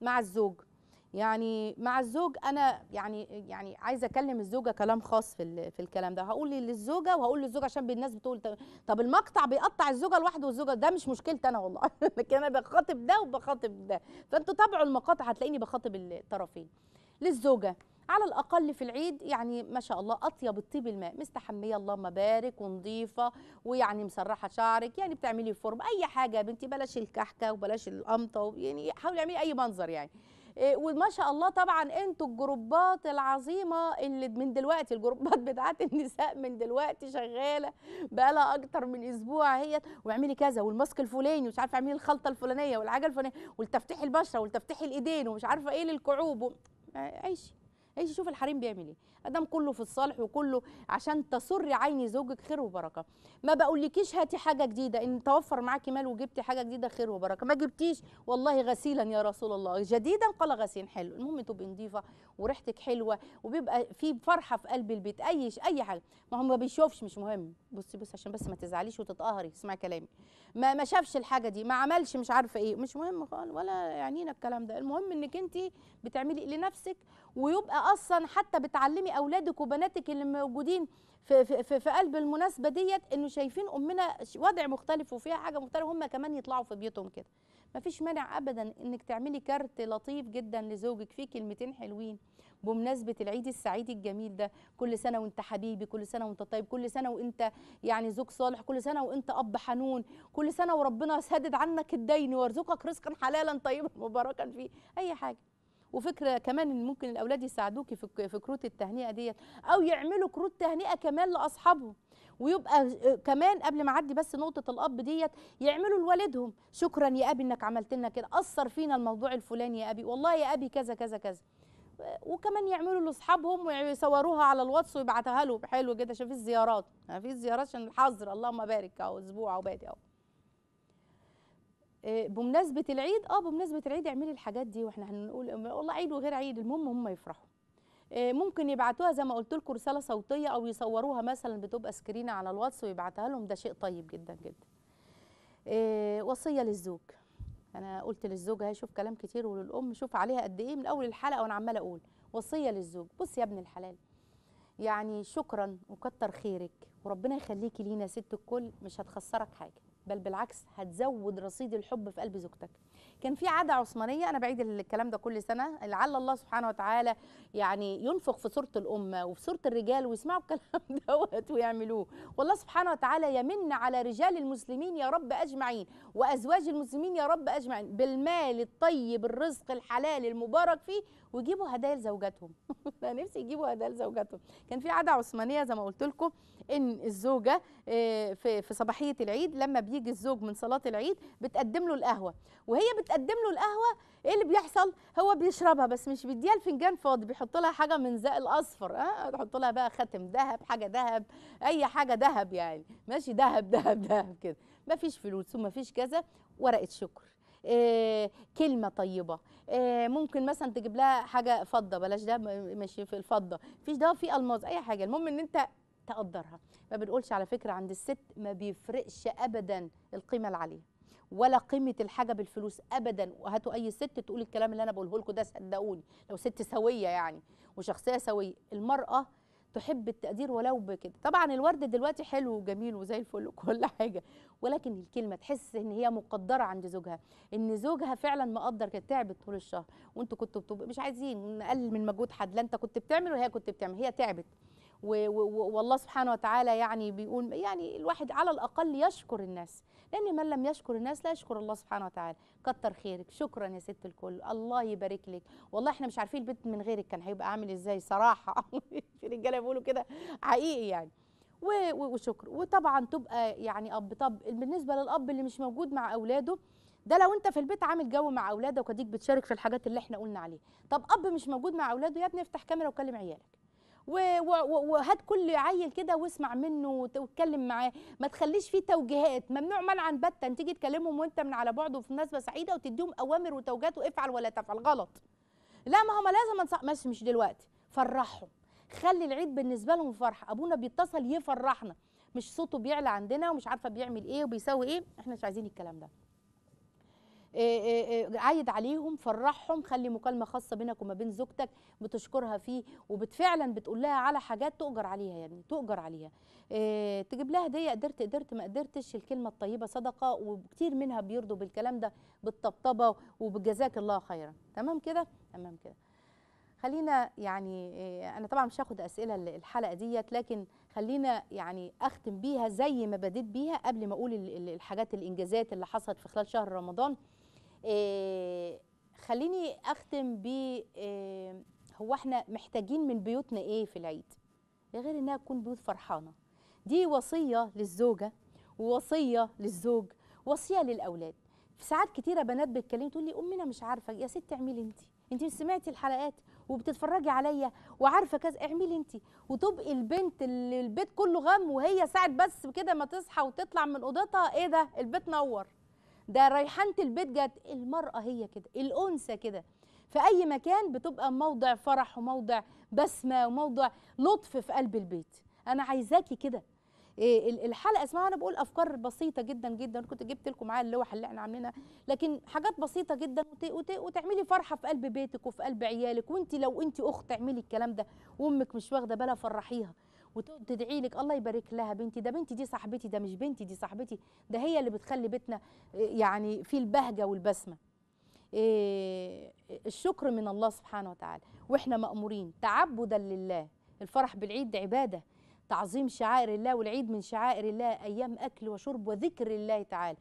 مع الزوج يعني مع الزوج انا يعني يعني عايزه اكلم الزوجه كلام خاص في في الكلام ده هقول للزوجه وهقول للزوجه عشان الناس بتقول طب المقطع بيقطع الزوجه لوحده والزوجه ده مش مشكلتي انا والله لكن انا بخاطب ده وبخاطب ده فانتوا تابعوا المقاطع هتلاقيني بخاطب الطرفين للزوجه على الاقل في العيد يعني ما شاء الله اطيب الطيب الماء مستحميه اللهم بارك ونظيفه ويعني مسرحه شعرك يعني بتعملي فورم اي حاجه يا بنتي بلاش الكحكه وبلاش القمطه يعني حاولي اعملي اي منظر يعني آه، وما شاء الله طبعا انتوا الجروبات العظيمه اللي من دلوقتي الجروبات بتاعت النساء من دلوقتي شغاله بقى لها اكتر من اسبوع هي واعملي كذا والماسك الفلاني ومش عارفه اعملي الخلطه الفلانيه والعجل الفلانيه والتفتيح البشره والتفتيح الايدين ومش عارفه ايه للكعوب عيشي عايز يشوف الحريم بيعمل ايه ادم كله في الصالح وكله عشان تسر عيني زوجك خير وبركه ما بقولكيش هاتي حاجه جديده ان توفر معاكي مال وجبتي حاجه جديده خير وبركه ما جبتيش والله غسيلا يا رسول الله جديدا قال غسيل حلو المهم تبقي نظيفه وريحتك حلوه وبيبقى في فرحه في قلب البيت اي اي حاجه ما هو ما بيشوفش مش مهم بصي بصي عشان بس ما تزعليش وتتقهري اسمعي كلامي ما ما شافش الحاجه دي ما عملش مش عارفه ايه مش مهم خالص ولا يعنينا الكلام ده المهم انك انت بتعملي لنفسك ويبقى اصلا حتى بتعلمي اولادك وبناتك اللي موجودين في, في, في قلب المناسبه ديت انه شايفين امنا وضع مختلف وفيها حاجه مختلفه هم كمان يطلعوا في بيوتهم كده مفيش مانع ابدا انك تعملي كارت لطيف جدا لزوجك فيه كلمتين حلوين بمناسبه العيد السعيد الجميل ده كل سنه وانت حبيبي كل سنه وانت طيب كل سنه وانت يعني زوج صالح كل سنه وانت اب حنون كل سنه وربنا سدد عنك الدين ويرزقك رزقا حلالا طيبا مباركا فيه اي حاجه وفكره كمان ممكن الاولاد يساعدوكي في في كروت التهنئه ديت او يعملوا كروت تهنئه كمان لاصحابهم ويبقى كمان قبل ما اعدي بس نقطه الاب ديت يعملوا لوالدهم شكرا يا ابي انك عملت لنا كده اثر فينا الموضوع الفلاني يا ابي والله يا ابي كذا كذا كذا وكمان يعملوا لاصحابهم ويصوروها على الواتس ويبعتها لهم حلو كده عشان الزيارات ما فيش زيارات عشان الحظر اللهم بارك اهو اسبوع او بادي اهو آه، بمناسبه العيد اه بمناسبه العيد اعملي الحاجات دي واحنا هنقول والله عيد وغير عيد المهم هم يفرحوا آه، ممكن يبعتوها زي ما قلت لكم رساله صوتيه او يصوروها مثلا بتبقى سكرينه على الواتس ويبعتها لهم ده شيء طيب جدا جدا آه، وصيه للزوج انا قلت للزوج هيشوف شوف كلام كتير وللام شوف عليها قد ايه من اول الحلقه وانا عماله اقول وصيه للزوج بص يا ابن الحلال يعني شكرا وكتر خيرك وربنا يخليكي لينا ست الكل مش هتخسرك حاجه بل بالعكس هتزود رصيد الحب في قلب زوجتك كان في عاده عثمانيه انا بعيد الكلام ده كل سنه لعل الله سبحانه وتعالى يعني ينفخ في صوره الامه وفي صوره الرجال ويسمعوا الكلام دوت ويعملوه والله سبحانه وتعالى يمن على رجال المسلمين يا رب اجمعين وازواج المسلمين يا رب اجمعين بالمال الطيب الرزق الحلال المبارك فيه ويجيبوا هدايا لزوجاتهم انا نفسي يجيبوا هدايا لزوجاتهم كان في عاده عثمانيه زي ما قلت لكم ان الزوجه آه، في في صباحيه العيد لما بيجي بيجي الزوج من صلاه العيد بتقدم له القهوه وهي بتقدم له القهوه ايه اللي بيحصل هو بيشربها بس مش بيديها الفنجان فاضي بيحط لها حاجه من زق الاصفر اه تحط لها بقى خاتم ذهب حاجه ذهب اي حاجه ذهب يعني ماشي ذهب ذهب ذهب كده ما فيش فلوس وما فيش كذا ورقه شكر إيه كلمه طيبه إيه ممكن مثلا تجيب لها حاجه فضه بلاش ده ماشي في الفضه فيش ده في الماظ اي حاجه المهم ان انت تقدرها ما بنقولش على فكره عند الست ما بيفرقش ابدا القيمه اللي عليها ولا قيمه الحاجه بالفلوس ابدا وهاتوا اي ست تقول الكلام اللي انا بقوله لكم ده صدقوني لو ست سويه يعني وشخصيه سويه المراه تحب التقدير ولو بكده طبعا الورد دلوقتي حلو وجميل وزي الفل وكل حاجه ولكن الكلمه تحس ان هي مقدره عند زوجها ان زوجها فعلا مقدر كانت تعبت طول الشهر وانتوا كنتوا مش عايزين نقلل من مجهود حد لا انت كنت بتعمل وهي كنت بتعمل هي تعبت والله سبحانه وتعالى يعني بيقول يعني الواحد على الاقل يشكر الناس لان من لم يشكر الناس لا يشكر الله سبحانه وتعالى كتر خيرك شكرا يا ست الكل الله يبارك لك والله احنا مش عارفين البيت من غيرك كان هيبقى عامل ازاي صراحه في رجاله بيقولوا كده حقيقي يعني وشكر وطبعا تبقى يعني اب طب بالنسبه للاب اللي مش موجود مع اولاده ده لو انت في البيت عامل جو مع اولادك واديك بتشارك في الحاجات اللي احنا قلنا عليها طب اب مش موجود مع اولاده يا ابني افتح كاميرا وكلم عيالك وهات كل عيل كده واسمع منه وتتكلم معاه ما تخليش فيه توجيهات ممنوع منعا بتا تيجي تكلمهم وانت من على بعد وفي مناسبه سعيده وتديهم اوامر وتوجيهات وافعل ولا تفعل غلط لا ما هم لازم انصح مش مش دلوقتي فرحهم خلي العيد بالنسبه لهم فرحه ابونا بيتصل يفرحنا مش صوته بيعلى عندنا ومش عارفه بيعمل ايه وبيساوي ايه احنا مش عايزين الكلام ده آه، آه، آه، عايد عليهم فرحهم خلي مكالمه خاصه بينك وما بين زوجتك بتشكرها فيه وبتفعلا بتقول لها على حاجات تؤجر عليها يعني تؤجر عليها تجيب لها هديه قدرت قدرت ما قدرتش الكلمه الطيبه صدقه وكتير منها بيرضوا بالكلام ده بالطبطبه وبجزاك الله خيرا تمام كده تمام كده خلينا يعني آه، انا طبعا مش هاخد اسئله الحلقه ديت لكن خلينا يعني اختم بيها زي ما بديت بيها قبل ما اقول الحاجات الانجازات اللي حصلت في خلال شهر رمضان آه، خليني اختم ب آه، هو احنا محتاجين من بيوتنا ايه في العيد غير انها تكون بيوت فرحانه دي وصيه للزوجه ووصيه للزوج وصيه للاولاد في ساعات كتيره بنات بتكلمني تقول لي امنا مش عارفه يا ست اعملي انتي انت مش سمعتي الحلقات وبتتفرجي عليا وعارفه كذا اعملي انت وتبقي البنت اللي البيت كله غم وهي ساعه بس كده ما تصحى وتطلع من اوضتها ايه ده البيت نور ده ريحانه البيت جت المراه هي كده الانثى كده في اي مكان بتبقى موضع فرح وموضع بسمه وموضع لطف في قلب البيت انا عايزاكي كده إيه، الحلقه اسمها انا بقول افكار بسيطه جدا جدا كنت جبت لكم معايا اللوح اللي احنا عاملينها لكن حاجات بسيطه جدا وتعملي فرحه في قلب بيتك وفي قلب عيالك وانت لو انت اخت تعملي الكلام ده وامك مش واخده بالها فرحيها وتدعي لك الله يبارك لها بنتي ده بنتي دي صاحبتي ده مش بنتي دي صاحبتي ده هي اللي بتخلي بيتنا آه، يعني في البهجه والبسمه إيه الشكر من الله سبحانه وتعالى واحنا مأمورين تعبدا لله الفرح بالعيد عباده تعظيم شعائر الله والعيد من شعائر الله أيام أكل وشرب وذكر الله تعالى